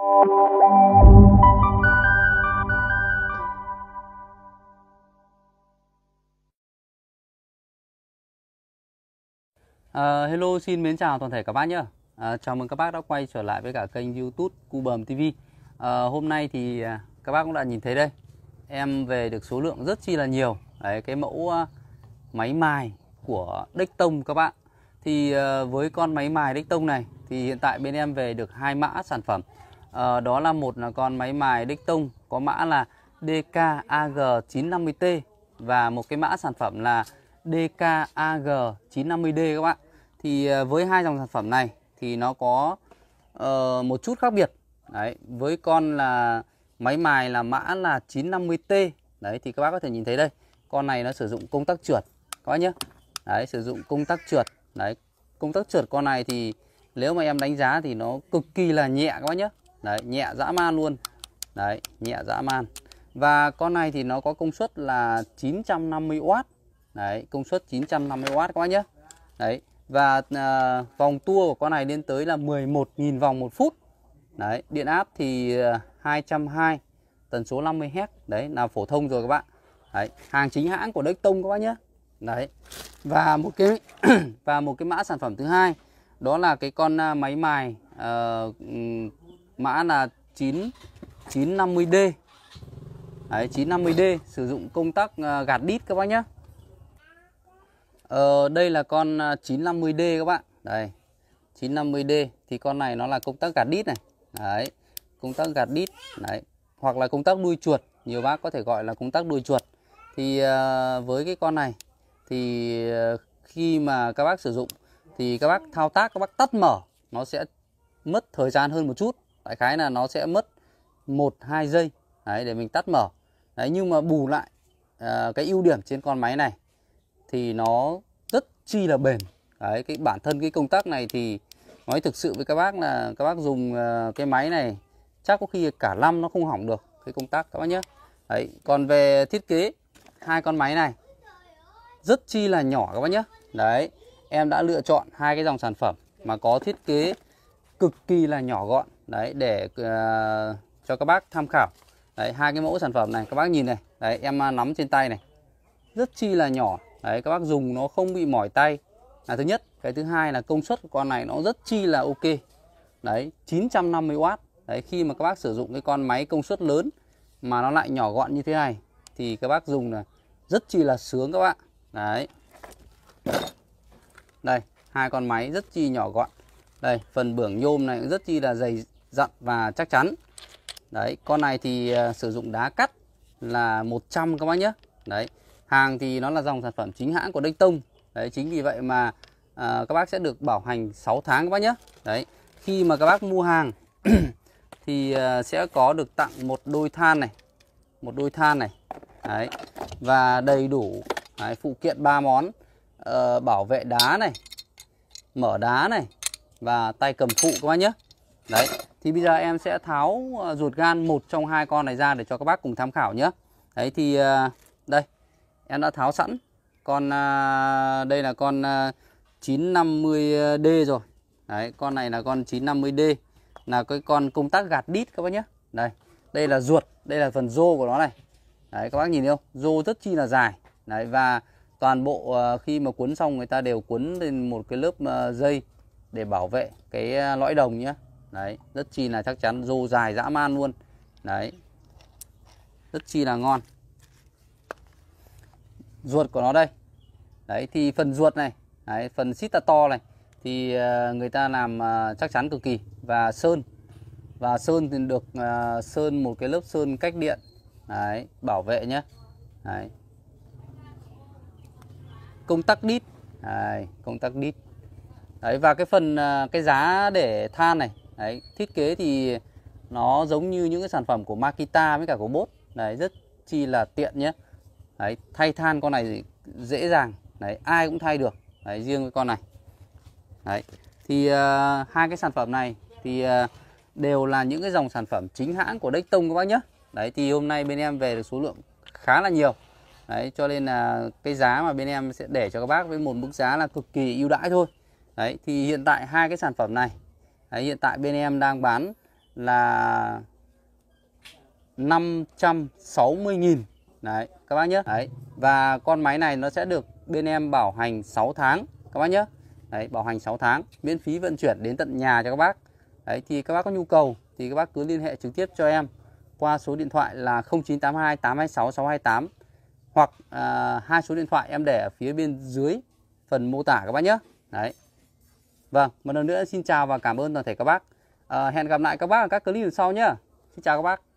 Uh, hello, xin mến chào toàn thể các bác nhé. Uh, ờ, chào mừng các bác đã quay trở lại với cả kênh YouTube Cu Bờm TV. Uh, ờ, hôm nay thì uh, các bác cũng đã nhìn thấy đây, em về được số lượng rất chi là nhiều. Đấy, cái mẫu uh, máy mài của Đếch Tông các bạn. Thì uh, với con máy mài Đếch Tông này thì hiện tại bên em về được hai mã sản phẩm à, đó là một là con máy mài đích tông có mã là DKAG950T và một cái mã sản phẩm là DKAG950D các bạn thì ờ, với hai dòng sản phẩm này thì nó có uh, một chút khác biệt đấy với con là máy mài là mã là 950T đấy thì các bác có thể nhìn thấy đây con này nó sử dụng công tắc trượt các bác nhá đấy sử dụng công tắc trượt đấy công tắc trượt con này thì nếu mà em đánh giá thì nó cực kỳ là nhẹ các bác nhé đấy nhẹ dã man luôn đấy nhẹ dã man và con này thì nó có công suất là 950W đấy công suất 950W các bác nhé đấy và à, vòng tua của con này lên tới là 11.000 vòng một phút đấy điện áp thì 220 à, tần số 50 Hz đấy là phổ thông rồi các bạn đấy hàng chính hãng của Đức Tông các bác nhé đấy và một cái và một cái mã sản phẩm thứ hai đó là cái con à, máy mài uh, mã là 9 950D. Đấy 950D sử dụng công tắc à, gạt đít các bác nhé Ờ, đây là con 950D à, các bạn. Đây. 950D thì con này nó là công tắc gạt đít này. Đấy. Công tắc gạt đít. Đấy. Hoặc là công tắc đuôi chuột, nhiều bác có thể gọi là công tắc đuôi chuột. Thì à, với cái con này thì khi mà các bác sử dụng thì các bác thao tác các bác tắt mở nó sẽ mất thời gian hơn một chút đại khái là nó sẽ mất một hai giây đấy, để mình tắt mở đấy nhưng mà bù lại à, cái ưu điểm trên con máy này thì nó rất chi là bền đấy cái bản thân cái công tắc này thì nói thực sự với các bác là các bác dùng à, cái máy này chắc có khi cả năm nó không hỏng được cái công tắc các bác nhé đấy còn về thiết kế hai con máy này rất chi là nhỏ các bác nhé đấy em đã lựa chọn hai cái dòng sản phẩm mà có thiết kế cực kỳ là nhỏ gọn đấy để uh, cho các bác tham khảo đấy hai cái mẫu sản phẩm này các bác nhìn này đấy em à, nắm trên tay này rất chi là nhỏ đấy các bác dùng nó không bị mỏi tay là thứ nhất cái thứ hai là công suất của con này nó rất chi là ok đấy 950W đấy khi mà các bác sử dụng cái con máy công suất lớn mà nó lại nhỏ gọn như thế này thì các bác dùng là rất chi là sướng các bạn đấy đây hai con máy rất chi nhỏ gọn đây phần bưởng nhôm này rất chi là dày dặn và chắc chắn đấy con này thì ờ, sử dụng đá cắt là 100 các bác nhé đấy hàng thì nó là dòng sản phẩm chính hãng của Đinh Tông đấy chính vì vậy mà à, các bác sẽ được bảo hành 6 tháng các bác nhé đấy khi mà các bác mua hàng thì ờ, sẽ có được tặng một đôi than này một đôi than này đấy và đầy đủ đấy, phụ kiện ba món à, bảo vệ đá này mở đá này và tay cầm phụ các bác nhé đấy thì bây giờ em sẽ tháo ờ, ruột gan một trong hai con này ra để cho các bác cùng tham khảo nhé đấy thì ờ, đây em đã tháo sẵn con à, đây là con 950D à, rồi đấy con này là con 950D là cái con công tác gạt đít các bác nhé đây đây là ruột đây là phần rô của nó này đấy các bác nhìn thấy không rô rất chi là dài đấy và toàn bộ ờ, khi mà cuốn xong người ta đều cuốn lên một cái lớp dây để bảo vệ cái lõi đồng nhé đấy rất chi là chắc chắn dù dài dã man luôn đấy rất chi là ngon ruột của nó đây đấy thì phần ruột này đấy, phần xít to này thì ờ, người ta làm ờ, chắc chắn cực kỳ và sơn và sơn thì được ờ, sơn một cái lớp sơn cách điện đấy, bảo vệ nhé đấy. công tắc đít đấy, công tắc đít đấy và cái phần cái giá để than này đấy thiết kế thì nó giống như những cái sản phẩm của Makita với cả của Bốt đấy rất chi là tiện nhé đấy thay than con này dễ dàng đấy ai cũng thay được đấy riêng với con này đấy thì uh, hai cái sản phẩm này thì uh, đều là những cái dòng sản phẩm chính hãng của Dextone các bác nhé đấy thì hôm nay bên em về được số lượng khá là nhiều đấy cho nên là cái giá mà bên em sẽ để cho các bác với một mức giá là cực kỳ ưu đãi thôi đấy thì hiện tại hai cái sản phẩm này Đấy, hiện tại bên em đang bán là 560.000 Đấy các bác nhé Đấy và con máy này nó sẽ được bên em bảo hành 6 tháng các bác nhé Đấy bảo hành 6 tháng miễn phí vận chuyển đến tận nhà cho các bác Đấy thì các bác có nhu cầu thì các bác cứ liên hệ trực tiếp cho em qua số điện thoại là 0982 826 628 hoặc à, hai số điện thoại em để ở phía bên dưới phần mô tả các bác nhé. Đấy. Vâng, một lần nữa xin chào và cảm ơn toàn thể các bác. À, hẹn gặp lại các bác ở các clip sau nhé. Xin chào các bác.